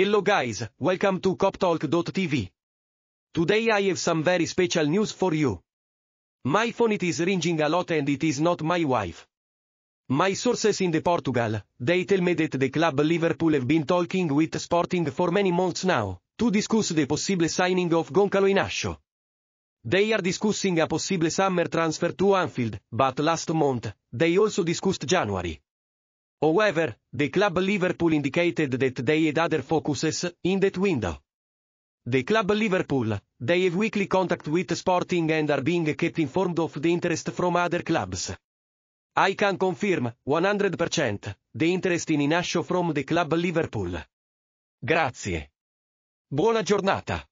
Hello guys, welcome to coptalk.tv. Today I have some very special news for you. My phone it is ringing a lot and it is not my wife. My sources in the Portugal, they tell me that the club Liverpool have been talking with Sporting for many months now, to discuss the possible signing of Goncalo Inacio. They are discussing a possible summer transfer to Anfield, but last month, they also discussed January. However, the club Liverpool indicated that they had other focuses in that window. The club Liverpool, they have weekly contact with Sporting and are being kept informed of the interest from other clubs. I can confirm, 100%, the interest in Inascio from the club Liverpool. Grazie. Buona giornata.